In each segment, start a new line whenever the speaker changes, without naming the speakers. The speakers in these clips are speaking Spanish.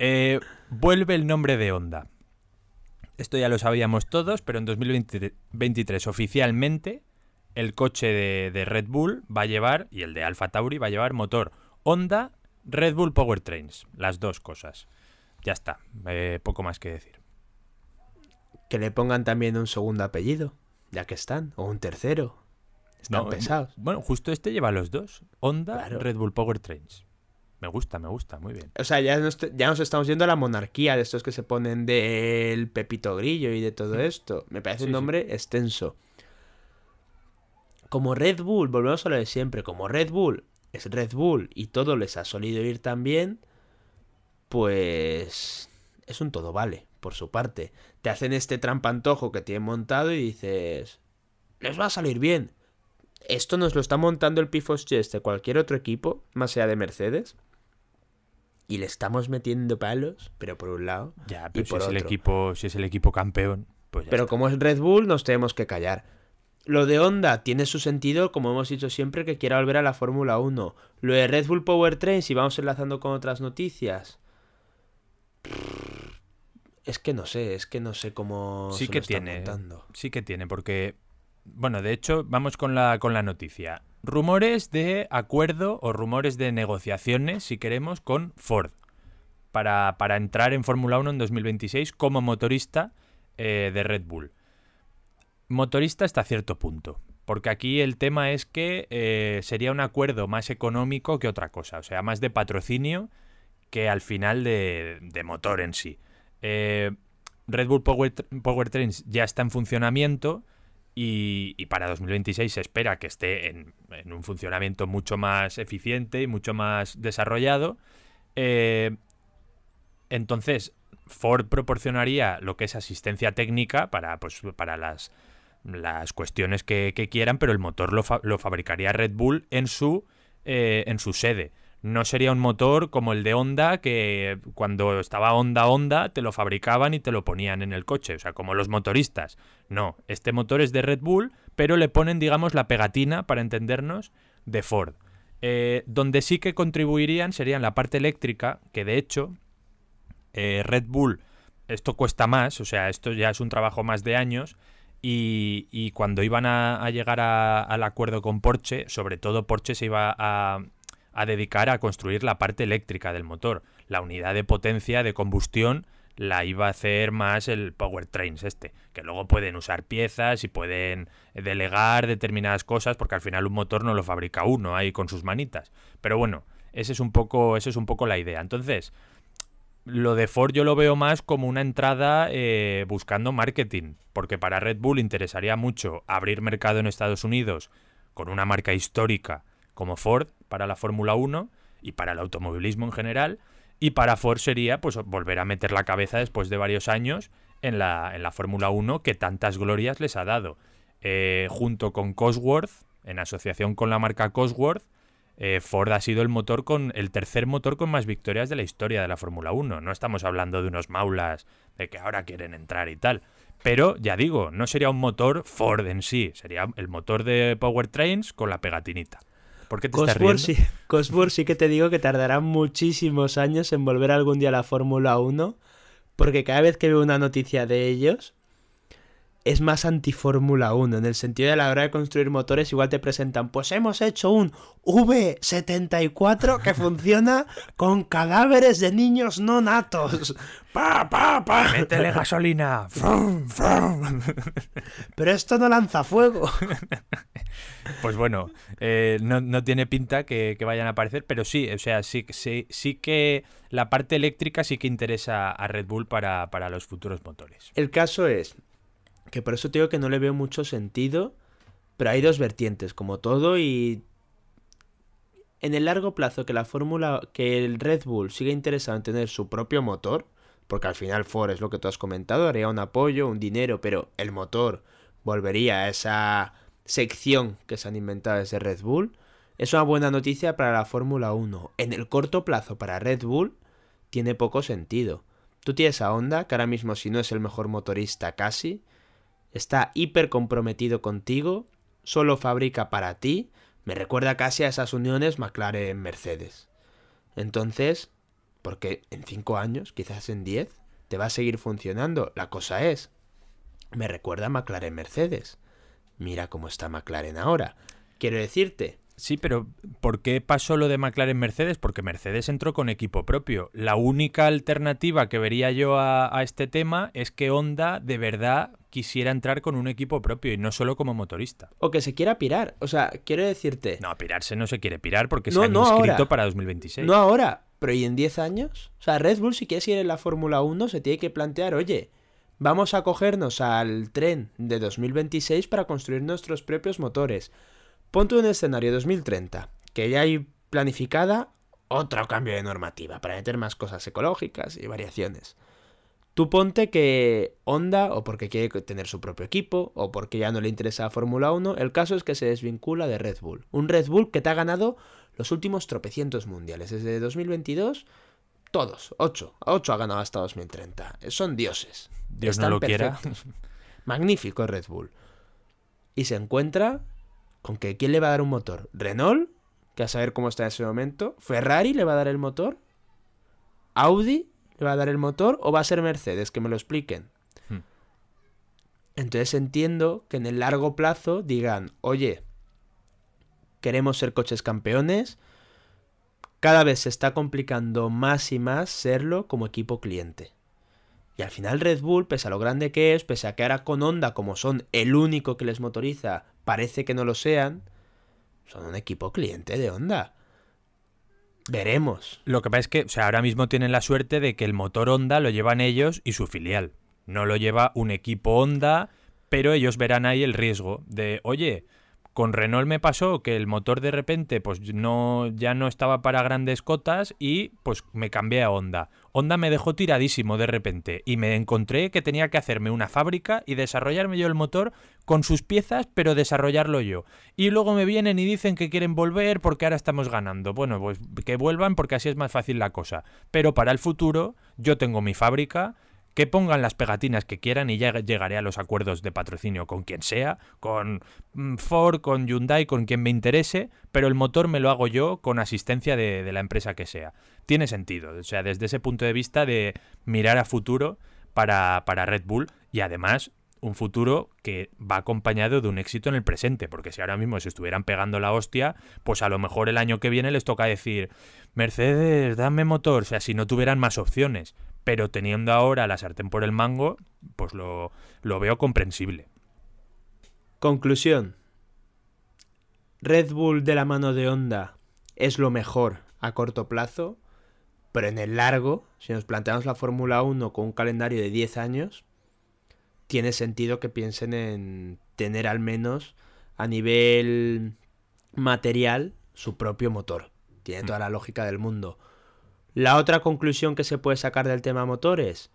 Eh, vuelve el nombre de Honda. Esto ya lo sabíamos todos, pero en 2023 oficialmente el coche de, Red Bull va a llevar, y el de Alpha Tauri va a llevar motor Honda, Red Bull Powertrains. Las dos cosas. Ya está, eh, poco más que decir. Que le pongan también un segundo apellido, ya que están, o un tercero.
Están no, pesados. Bueno,
justo este lleva los dos. Honda, Red Bull Powertrains. Me gusta, me gusta, muy bien. O sea, ya nos,
ya nos estamos yendo a la monarquía de estos que se ponen del Pepito Grillo y de todo esto. Me parece un nombre extenso. Como Red Bull, volvemos a lo de siempre, como Red Bull es Red Bull y todo les ha solido ir tan bien, pues es un todo vale, por su parte. Te hacen este trampantojo que tienen montado y dices, les va a salir bien. Esto nos lo está montando el Pifos Chest de cualquier otro equipo, más allá de Mercedes y le estamos metiendo palos, pero por un lado. Ya, pero y por es otro. El
equipo, si es el equipo campeón.
Pues pero como es Red Bull, nos tenemos que callar. Lo de Honda tiene su sentido, como hemos dicho siempre, que quiera volver a la Fórmula 1. Lo de Red Bull Powertrain, si vamos enlazando con otras noticias.
Es que no sé, es que no sé cómo sí se que tiene, Sí que tiene, porque bueno, de hecho, vamos con la con la noticia rumores de acuerdo o rumores de negociaciones, si queremos, con Ford para, entrar en Fórmula 1 en 2026 como motorista eh, de Red Bull. Motorista hasta cierto punto, porque aquí el tema es que eh, sería un acuerdo más económico que otra cosa, o sea, más de patrocinio que al final de, motor en sí. Eh, Red Bull Power, Trains ya está en funcionamiento, y, para 2026 se espera que esté en, un funcionamiento mucho más eficiente y mucho más desarrollado. Eh, entonces, Ford proporcionaría lo que es asistencia técnica para, pues, las, cuestiones que, quieran, pero el motor lo, fabricaría Red Bull en su, eh, en su sede no sería un motor como el de Honda, que cuando estaba Honda Honda te lo fabricaban y te lo ponían en el coche, o sea, como los motoristas. No, este motor es de Red Bull, pero le ponen, digamos, la pegatina, para entendernos, de Ford. Eh, donde sí que contribuirían sería en la parte eléctrica, que de hecho eh, Red Bull, esto cuesta más, o sea, esto ya es un trabajo más de años, y, cuando iban a, llegar al acuerdo con Porsche, sobre todo Porsche se iba a, a dedicar a construir la parte eléctrica del motor. La unidad de potencia de combustión la iba a hacer más el powertrains este, que luego pueden usar piezas y pueden delegar determinadas cosas porque al final un motor no lo fabrica uno ahí con sus manitas. Pero bueno, ese es un poco, esa es un poco la idea. Entonces, lo de Ford yo lo veo más como una entrada eh, buscando marketing, porque para Red Bull interesaría mucho abrir mercado en Estados Unidos con una marca histórica como Ford para la Fórmula 1 y para el automovilismo en general. Y para Ford sería pues volver a meter la cabeza después de varios años en la, Fórmula 1 que tantas glorias les ha dado. Eh, junto con Cosworth, en asociación con la marca Cosworth, eh, Ford ha sido el motor con el tercer motor con más victorias de la historia de la Fórmula 1. No estamos hablando de unos maulas de que ahora quieren entrar y tal. Pero ya digo, no sería un motor Ford en sí, sería el motor de Powertrains con la pegatinita. Sí,
sí que te digo que tardará muchísimos años en volver algún día a la Fórmula 1, porque cada vez que veo una noticia de ellos, es más anti-Fórmula 1, en el sentido de la hora de construir motores, igual te presentan, pues hemos hecho un V74 que funciona con cadáveres de niños no natos. ¡Pa,
pa, pa! ¡Métele gasolina!
Pero esto no lanza fuego.
Pues bueno, eh, no, tiene pinta que, vayan a aparecer, pero sí, o sea, sí, sí, sí que la parte eléctrica sí que interesa a Red Bull para, para los futuros motores.
El caso es, que por eso te digo que no le veo mucho sentido. Pero hay dos vertientes, como todo, y. En el largo plazo, que la fórmula. que el Red Bull siga interesado en tener su propio motor. Porque al final Ford es lo que tú has comentado. Haría un apoyo, un dinero, pero el motor volvería a esa sección que se han inventado desde Red Bull. Es una buena noticia para la Fórmula 1. En el corto plazo para Red Bull tiene poco sentido. Tú tienes a Honda, que ahora mismo si no es el mejor motorista casi, está hiper comprometido contigo, solo fabrica para ti, me recuerda casi a esas uniones McLaren-Mercedes. Entonces, porque en 5 años, quizás en 10, te va a seguir funcionando. La cosa es, me recuerda a
McLaren-Mercedes. Mira cómo está McLaren ahora. Quiero decirte, Sí, pero ¿por qué pasó lo de McLaren Mercedes? Porque Mercedes entró con equipo propio. La única alternativa que vería yo a, este tema es que Honda de verdad quisiera entrar con un equipo propio y no solo como motorista. O que se quiera pirar. O sea, quiero decirte. No, pirarse no se quiere pirar porque no, se han no inscrito para 2026. No ahora, pero ¿y en 10
años? O sea, Red Bull, si quiere seguir en la Fórmula 1, se tiene que plantear, oye. Vamos a cogernos al tren de 2026 para construir nuestros propios motores Ponte un escenario 2030, que ya hay planificada otro cambio de normativa para meter más cosas ecológicas y variaciones. Tú ponte que Honda, o porque quiere tener su propio equipo, o porque ya no le interesa a Fórmula 1, el caso es que se desvincula de Red Bull. Un Red Bull que te ha ganado los últimos tropecientos mundiales. Desde 2022, todos, 8. 8 ha ganado hasta 2030. Son dioses. Dios no lo quiera. Magnífico Red Bull. Y se encuentra ¿Con quién le va a dar un motor? ¿Renault? Que a saber cómo está en ese momento. ¿Ferrari le va a dar el motor? ¿Audi le va a dar el motor? ¿O va a ser Mercedes? Que me lo expliquen. Hmm. Entonces entiendo que en el largo plazo digan, oye, queremos ser coches campeones. Cada vez se está complicando más y más serlo como equipo cliente. Y al final Red Bull, pese a lo grande que es, pese a que ahora con Honda, como son el único que les motoriza, parece que no lo sean, son un equipo
cliente de Honda. Veremos. Lo que pasa es que o sea, ahora mismo tienen la suerte de que el motor Honda lo llevan ellos y su filial. No lo lleva un equipo Honda, pero ellos verán ahí el riesgo de, oye, con Renault me pasó que el motor de repente pues no, ya no estaba para grandes cotas y pues me cambié a Honda. Honda me dejó tiradísimo de repente y me encontré que tenía que hacerme una fábrica y desarrollarme yo el motor con sus piezas pero desarrollarlo yo. Y luego me vienen y dicen que quieren volver porque ahora estamos ganando. Bueno, pues que vuelvan porque así es más fácil la cosa. Pero para el futuro yo tengo mi fábrica que pongan las pegatinas que quieran y ya llegaré a los acuerdos de patrocinio con quien sea, con mm, Ford, con Hyundai, con quien me interese, pero el motor me lo hago yo con asistencia de, la empresa que sea. Tiene sentido, o sea, desde ese punto de vista de mirar a futuro para, para Red Bull y además un futuro que va acompañado de un éxito en el presente, porque si ahora mismo se estuvieran pegando la hostia, pues a lo mejor el año que viene les toca decir, Mercedes, dame motor, o sea, si no tuvieran más opciones, pero teniendo ahora la sartén por el mango, pues lo, lo veo comprensible. Conclusión. Red Bull de la mano de
onda es lo mejor a corto plazo, pero en el largo, si nos planteamos la Fórmula 1 con un calendario de 10 años, tiene sentido que piensen en tener al menos a nivel material su propio motor. Tiene toda mm. la lógica del mundo. La otra conclusión que se puede sacar del tema motores.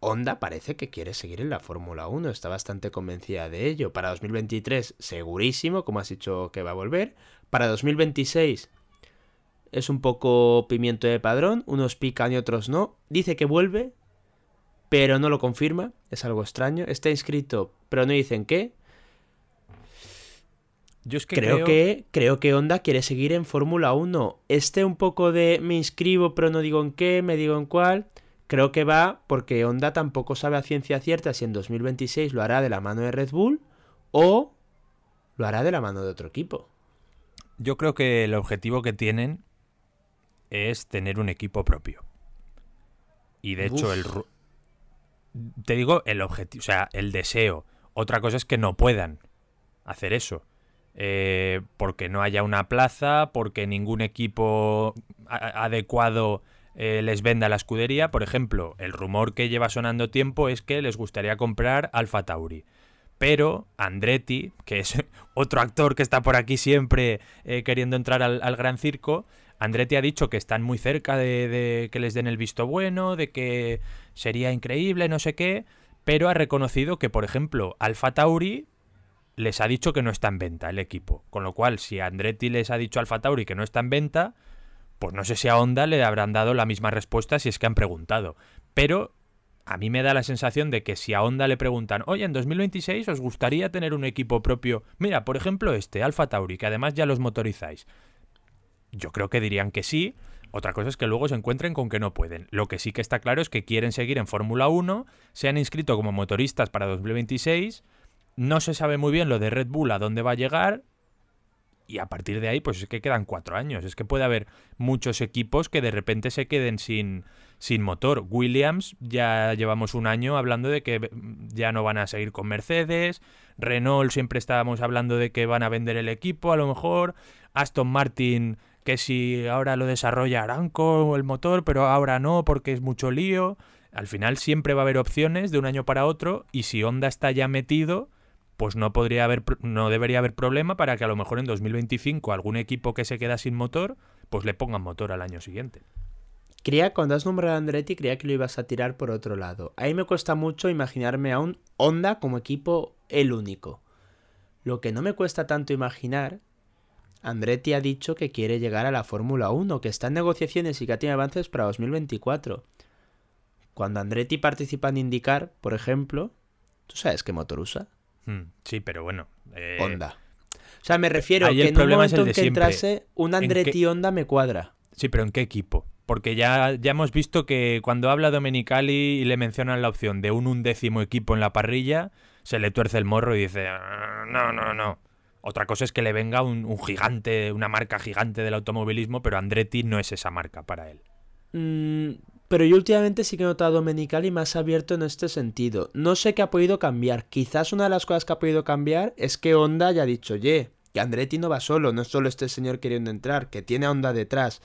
Honda parece que quiere seguir en la Fórmula 1, está bastante convencida de ello. Para 2023, segurísimo, como has dicho que va a volver. Para 2026, es un poco pimiento de padrón, unos pican y otros no. Dice que vuelve, pero no lo confirma, es algo extraño. Está inscrito, pero no dicen qué creo, que creo que Honda quiere seguir en Fórmula 1. Este un poco de me inscribo pero no digo en qué, me digo en cuál. Creo que va porque Honda tampoco sabe a ciencia cierta si en 2026 lo hará de
la mano de Red Bull o lo hará de la mano de otro equipo. Yo creo que el objetivo que tienen es tener un equipo propio. Y de hecho el te digo el objetivo, o sea, el deseo. Otra cosa es que no puedan hacer eso. Eh, porque no haya una plaza, porque ningún equipo adecuado eh, les venda la escudería. Por ejemplo, el rumor que lleva sonando tiempo es que les gustaría comprar Alfa Tauri. Pero Andretti, que es otro actor que está por aquí siempre eh, queriendo entrar al, gran circo, Andretti ha dicho que están muy cerca de, de que les den el visto bueno, de que sería increíble, no sé qué, pero ha reconocido que, por ejemplo, Alfa Tauri les ha dicho que no está en venta el equipo. Con lo cual, si Andretti les ha dicho a Alfa Tauri que no está en venta, pues no sé si a Honda le habrán dado la misma respuesta si es que han preguntado. Pero a mí me da la sensación de que si a Honda le preguntan, oye, en 2026 os gustaría tener un equipo propio, mira, por ejemplo este, Alfa Tauri, que además ya los motorizáis, yo creo que dirían que sí. Otra cosa es que luego se encuentren con que no pueden. Lo que sí que está claro es que quieren seguir en Fórmula 1, se han inscrito como motoristas para 2026 no se sabe muy bien lo de Red Bull a dónde va a llegar. Y a partir de ahí, pues es que quedan cuatro años. Es que puede haber muchos equipos que de repente se queden sin, sin motor. Williams, ya llevamos un año hablando de que ya no van a seguir con Mercedes. Renault, siempre estábamos hablando de que van a vender el equipo, a lo mejor. Aston Martin, que si ahora lo desarrolla Aranco el motor, pero ahora no porque es mucho lío. Al final siempre va a haber opciones de un año para otro y si Honda está ya metido, pues no podría haber no debería haber problema para que a lo mejor en 2025 algún equipo que se queda sin motor, pues le pongan motor al año siguiente.
Creía, cuando has nombrado a Andretti, creía que lo ibas a tirar por otro lado. A mí me cuesta mucho imaginarme a un Honda como equipo el único. Lo que no me cuesta tanto imaginar, Andretti ha dicho que quiere llegar a la Fórmula 1, que está en negociaciones y que tiene avances para 2024. Cuando Andretti participa en IndyCar, por ejemplo, ¿tú sabes qué motor
usa? Hmm. Sí, pero bueno. Eh, Onda. O sea, me refiero a que el en problema un en que entrase, un Andretti Onda me cuadra. Sí, pero ¿en qué equipo? Porque ya, ya hemos visto que cuando habla Domenicali y le mencionan la opción de un undécimo equipo en la parrilla, se le tuerce el morro y dice, ah, no, no, no. Otra cosa es que le venga un, gigante, una marca gigante del automovilismo, pero Andretti no es esa marca para él.
Mm, pero yo últimamente sí que he notado a y más abierto en este sentido. No sé qué ha podido cambiar. Quizás una de las cosas que ha podido cambiar es que Honda ha dicho, oye, que Andretti no va solo, no es solo este señor queriendo entrar, que tiene Honda detrás.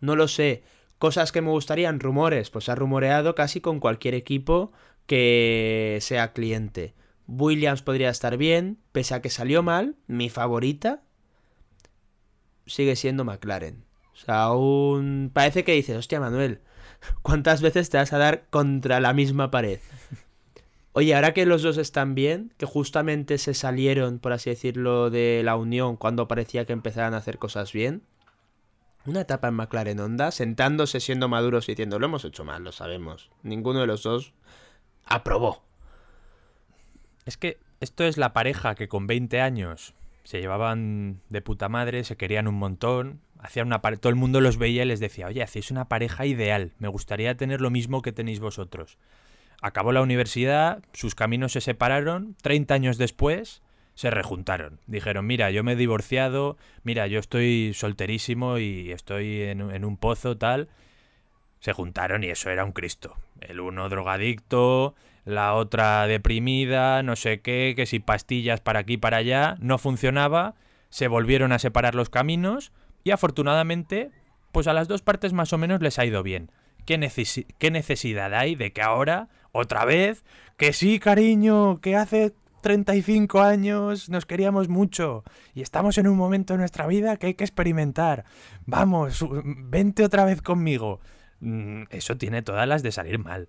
No lo sé. Cosas que me gustarían, rumores, pues ha rumoreado casi con cualquier equipo que sea cliente. Williams podría estar bien, pese a que salió mal, mi favorita sigue siendo McLaren. O sea, aún parece que dices, hostia Manuel, ¿Cuántas veces te vas a dar contra la misma pared? Oye, ahora que los dos están bien, que justamente se salieron, por así decirlo, de la unión cuando parecía que empezaban a hacer cosas bien, una etapa en McLaren Honda, sentándose siendo maduros y diciendo, lo hemos hecho
mal, lo sabemos. Ninguno de los dos aprobó. Es que esto es la pareja que con 20 años se llevaban de puta madre, se querían un montón, una todo el mundo los veía y les decía, oye, hacéis una pareja ideal, me gustaría tener lo mismo que tenéis vosotros. Acabó la universidad, sus caminos se separaron, 30 años después se rejuntaron. Dijeron, mira, yo me he divorciado, mira, yo estoy solterísimo y estoy en, un pozo tal. Se juntaron y eso era un Cristo. El uno drogadicto, la otra deprimida, no sé qué, que si pastillas para aquí, para allá, no funcionaba, se volvieron a separar los caminos y afortunadamente, pues a las dos partes más o menos les ha ido bien. ¿Qué, necesidad hay de que ahora, otra vez, que sí, cariño, que hace 35 años nos queríamos mucho y estamos en un momento de nuestra vida que hay que experimentar. Vamos, vente otra vez conmigo. Mm, eso tiene todas las de salir mal.